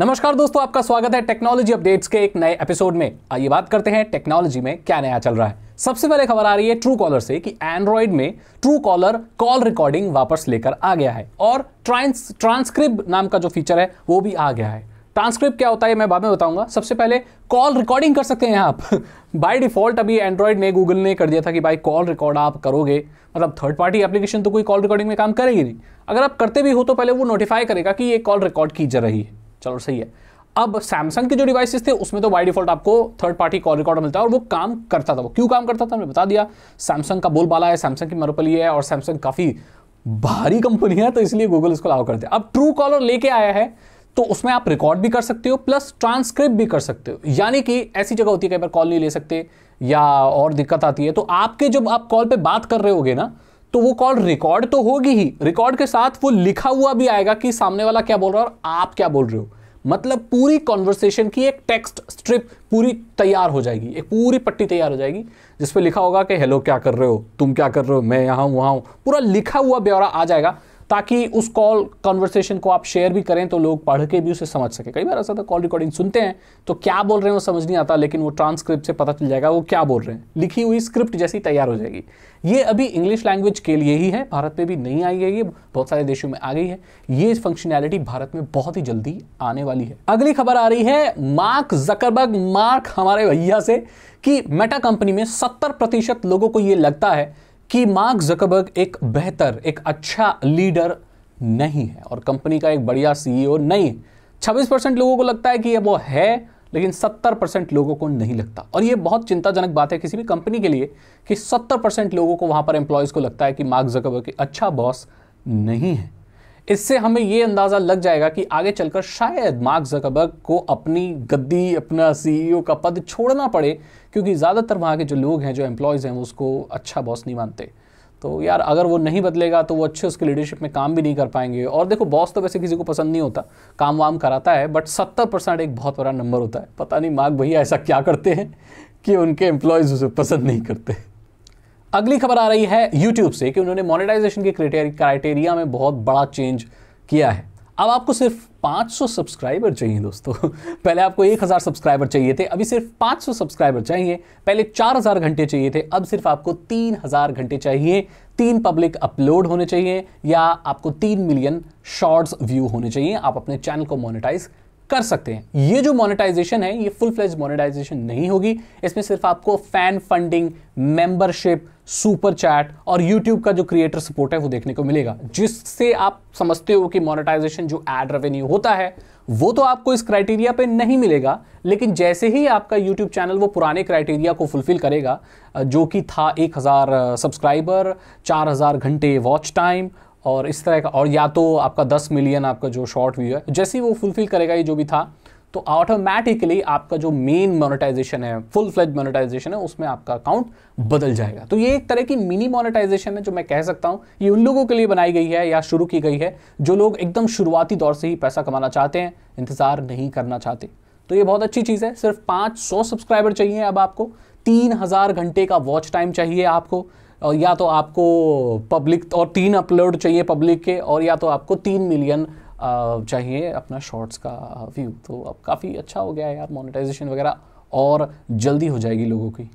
नमस्कार दोस्तों आपका स्वागत है टेक्नोलॉजी अपडेट्स के एक नए एपिसोड में आइए बात करते हैं टेक्नोलॉजी में क्या नया चल रहा है सबसे पहले खबर आ रही है ट्रू कॉलर से कि एंड्रॉयड में ट्रू कॉलर कॉल रिकॉर्डिंग वापस लेकर आ गया है और ट्रांस ट्रांसक्रिप्ट नाम का जो फीचर है वो भी आ गया है ट्रांसक्रिप्ट क्या होता है मैं बाद में बताऊंगा सबसे पहले कॉल रिकॉर्डिंग कर सकते हैं आप बाय डिफॉल्ट अभी एंड्रॉयड ने गूगल ने कर दिया था कि भाई कॉल रिकॉर्ड आप करोगे मतलब थर्ड पार्टी एप्लीकेशन तो कोई कॉल रिकॉर्डिंग में काम करेगी नहीं अगर आप करते भी हो तो पहले वो नोटिफाई करेगा कि ये कॉल रिकॉर्ड की जा रही है चलो सही है अब सैमसंग के जो डिवाइसेस थे उसमें तो बाई डिफॉल्ट आपको थर्ड पार्टी कॉल रिकॉर्डर मिलता है और वो काम करता था वो क्यों काम करता था मैंने बता दिया सैमसंग का बोलबाला है सैमसंग की मरोपली है और सैमसंग काफ़ी भारी कंपनी है तो इसलिए गूगल इसको अलाउ करते अब ट्रू कॉलर लेके आया है तो उसमें आप रिकॉर्ड भी कर सकते हो प्लस ट्रांसक्रिप्ट भी कर सकते हो यानी कि ऐसी जगह होती है कई बार कॉल नहीं ले सकते या और दिक्कत आती है तो आपके जब आप कॉल पे बात कर रहे होगे ना तो वो कॉल रिकॉर्ड तो होगी ही रिकॉर्ड के साथ वो लिखा हुआ भी आएगा कि सामने वाला क्या बोल रहा है और आप क्या बोल रहे हो मतलब पूरी कॉन्वर्सेशन की एक टेक्स्ट स्ट्रिप पूरी तैयार हो जाएगी एक पूरी पट्टी तैयार हो जाएगी जिसपे लिखा होगा कि हेलो क्या कर रहे हो तुम क्या कर रहे हो मैं यहां हूं वहां हूं पूरा लिखा हुआ ब्यौरा आ जाएगा ताकि उस कॉल कॉन्वर्सेशन को आप शेयर भी करें तो लोग पढ़ के भी उसे समझ सके कई बार ऐसा था कॉल रिकॉर्डिंग सुनते हैं तो क्या बोल रहे हैं वो समझ नहीं आता लेकिन वो ट्रांसक्रिप्ट से पता चल जाएगा वो क्या बोल रहे हैं लिखी हुई स्क्रिप्ट जैसी तैयार हो जाएगी ये अभी इंग्लिश लैंग्वेज के लिए ही है भारत में भी नहीं आई है ये बहुत सारे देशों में आ गई है ये फंक्शनैलिटी भारत में बहुत ही जल्दी आने वाली है अगली खबर आ रही है मार्क जकरबर्ग मार्क हमारे भैया से कि मेटा कंपनी में सत्तर प्रतिशत लोगों को ये लगता है कि मार्क जकबर्ग एक बेहतर एक अच्छा लीडर नहीं है और कंपनी का एक बढ़िया सीईओ e नहीं है छब्बीस परसेंट लोगों को लगता है कि ये वो है लेकिन 70 परसेंट लोगों को नहीं लगता और ये बहुत चिंताजनक बात है किसी भी कंपनी के लिए कि 70 परसेंट लोगों को वहाँ पर एम्प्लॉयज़ को लगता है कि मार्क जकबर्ग एक अच्छा बॉस नहीं है इससे हमें ये अंदाज़ा लग जाएगा कि आगे चलकर शायद मार्क जकबर्ग को अपनी गद्दी अपना सीईओ e का पद छोड़ना पड़े क्योंकि ज़्यादातर वहाँ के जो लोग हैं जो एम्प्लॉयज़ हैं वो उसको अच्छा बॉस नहीं मानते तो यार अगर वो नहीं बदलेगा तो वो अच्छे उसके लीडरशिप में काम भी नहीं कर पाएंगे और देखो बॉस तो वैसे किसी को पसंद नहीं होता काम वाम कराता है बट सत्तर परसेंट एक बहुत बड़ा नंबर होता है पता नहीं मार्क भैया ऐसा क्या करते हैं कि उनके एम्प्लॉयज़ उसे पसंद नहीं करते अगली खबर आ रही है यूट्यूब से कि उन्होंने मोनेटाइजेशन के क्राइटेरिया में बहुत बड़ा चेंज किया है अब आपको सिर्फ 500 सब्सक्राइबर चाहिए दोस्तों पहले आपको 1000 सब्सक्राइबर चाहिए थे अभी सिर्फ 500 सब्सक्राइबर चाहिए पहले 4000 घंटे चाहिए थे अब सिर्फ आपको 3000 घंटे चाहिए तीन पब्लिक अपलोड होने चाहिए या आपको तीन मिलियन शॉर्ट्स व्यू होने चाहिए आप अपने चैनल को मोनिटाइज कर सकते हैं ये जो मोनेटाइजेशन है ये फुल फ्लेज मोनेटाइजेशन नहीं होगी इसमें सिर्फ आपको fan funding membership super chat और यूट्यूब का जो क्रिएटर सपोर्ट है वो देखने को मिलेगा जिससे आप समझते हो कि मोनेटाइजेशन जो एड रेवेन्यू होता है वो तो आपको इस क्राइटेरिया पे नहीं मिलेगा लेकिन जैसे ही आपका यूट्यूब चैनल वो पुराने क्राइटेरिया को फुलफिल करेगा जो कि था 1000 सब्सक्राइबर 4000 घंटे वॉच टाइम और इस तरह का और या तो आपका 10 मिलियन आपका जो शॉर्ट व्यू है जैसे ही वो फुलफिल करेगा ये जो भी था तो ऑटोमेटिकली आपका जो मेन मोनेटाइजेशन है फुल फ्लेज मोनेटाइजेशन है उसमें आपका अकाउंट बदल जाएगा तो ये एक तरह की मिनी मोनेटाइजेशन है जो मैं कह सकता हूँ ये उन लोगों के लिए बनाई गई है या शुरू की गई है जो लोग एकदम शुरुआती दौर से ही पैसा कमाना चाहते हैं इंतज़ार नहीं करना चाहते तो ये बहुत अच्छी चीज़ है सिर्फ 500 सब्सक्राइबर चाहिए अब आपको हजार घंटे का वॉच टाइम चाहिए आपको और या तो आपको पब्लिक और तीन अपलोड चाहिए पब्लिक के और या तो आपको तीन मिलियन चाहिए अपना शॉर्ट्स का व्यू तो अब काफ़ी अच्छा हो गया है यार मोनेटाइजेशन वगैरह और जल्दी हो जाएगी लोगों की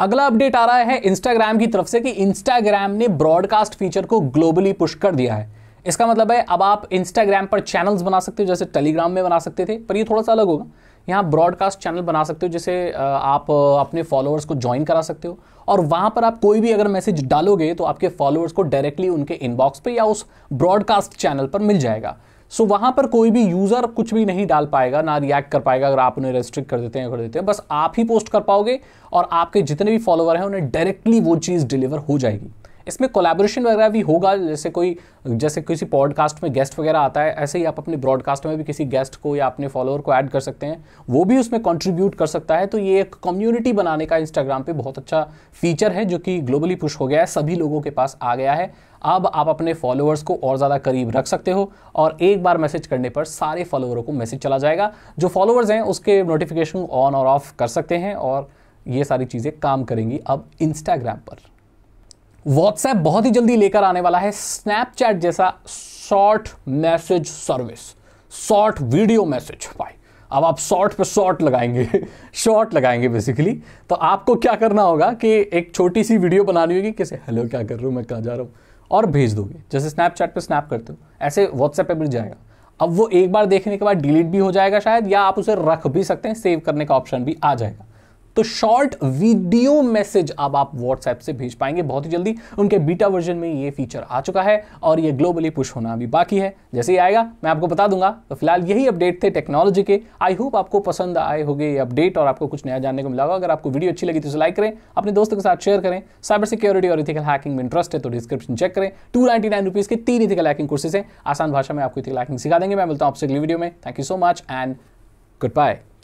अगला अपडेट आ रहा है इंस्टाग्राम की तरफ से कि इंस्टाग्राम ने ब्रॉडकास्ट फीचर को ग्लोबली पुश कर दिया है इसका मतलब है अब आप इंस्टाग्राम पर चैनल्स बना सकते हो जैसे टेलीग्राम में बना सकते थे पर ये थोड़ा सा अलग होगा यहाँ ब्रॉडकास्ट चैनल बना सकते हो जिसे आप अपने फॉलोअर्स को ज्वाइन करा सकते हो और वहाँ पर आप कोई भी अगर मैसेज डालोगे तो आपके फॉलोअर्स को डायरेक्टली उनके इनबॉक्स पर या उस ब्रॉडकास्ट चैनल पर मिल जाएगा सो so, वहाँ पर कोई भी यूज़र कुछ भी नहीं डाल पाएगा ना रिएक्ट कर पाएगा अगर आप उन्हें रेस्ट्रिक्ट कर देते हैं कर देते हैं बस आप ही पोस्ट कर पाओगे और आपके जितने भी फॉलोअर हैं उन्हें डायरेक्टली वो चीज़ डिलीवर हो जाएगी इसमें कोलैबोरेशन वगैरह भी होगा जैसे कोई जैसे किसी पॉडकास्ट में गेस्ट वगैरह आता है ऐसे ही आप अपने ब्रॉडकास्ट में भी किसी गेस्ट को या अपने फॉलोअर को ऐड कर सकते हैं वो भी उसमें कंट्रीब्यूट कर सकता है तो ये एक कम्युनिटी बनाने का इंस्टाग्राम पे बहुत अच्छा फीचर है जो कि ग्लोबली पुश हो गया है सभी लोगों के पास आ गया है अब आप अपने फॉलोअर्स को और ज़्यादा करीब रख सकते हो और एक बार मैसेज करने पर सारे फॉलोअरों को मैसेज चला जाएगा जो फॉलोअर्स हैं उसके नोटिफिकेशन ऑन और ऑफ कर सकते हैं और ये सारी चीज़ें काम करेंगी अब इंस्टाग्राम पर व्हाट्सएप बहुत ही जल्दी लेकर आने वाला है स्नैपचैट जैसा short message service short video message भाई अब आप शॉर्ट पे शॉर्ट लगाएंगे शॉर्ट लगाएंगे बेसिकली तो आपको क्या करना होगा कि एक छोटी सी वीडियो बनानी होगी किसे हेलो क्या कर रहा हूँ मैं कहाँ जा रहा हूँ और भेज दोगे जैसे स्नैपचैट पे स्नैप करते हो ऐसे व्हाट्सएप पे मिल जाएगा अब वो एक बार देखने के बाद डिलीट भी हो जाएगा शायद या आप उसे रख भी सकते हैं सेव करने का ऑप्शन भी आ जाएगा तो शॉर्ट वीडियो मैसेज अब आप व्हाट्सएप से भेज पाएंगे बहुत ही जल्दी उनके बीटा वर्जन में ये फीचर आ चुका है और ये ग्लोबली पुश होना अभी बाकी है जैसे ही आएगा मैं आपको बता दूंगा तो फिलहाल यही अपडेट थे टेक्नोलॉजी के आई होप आपको पसंद आए होंगे ये अपडेट और आपको कुछ नया जानने को मिला होगा अगर आपको वीडियो अच्छी लगी तो लाइक करें अपने दोस्तों के साथ शेयर करें साइबर सिक्योरिटी और इथिकल हैकिंग में इंटरेस्ट है तो डिस्क्रिप्शन चेक करें टू नाइन्टी के तीन इथिकल हैकिंग कोर्सेज हैं आसान भाषा में आपको इथिकल हैकिंग सिखा देंगे मैं मिलता हूँ आपसे अगली वीडियो में thank you so much and good bye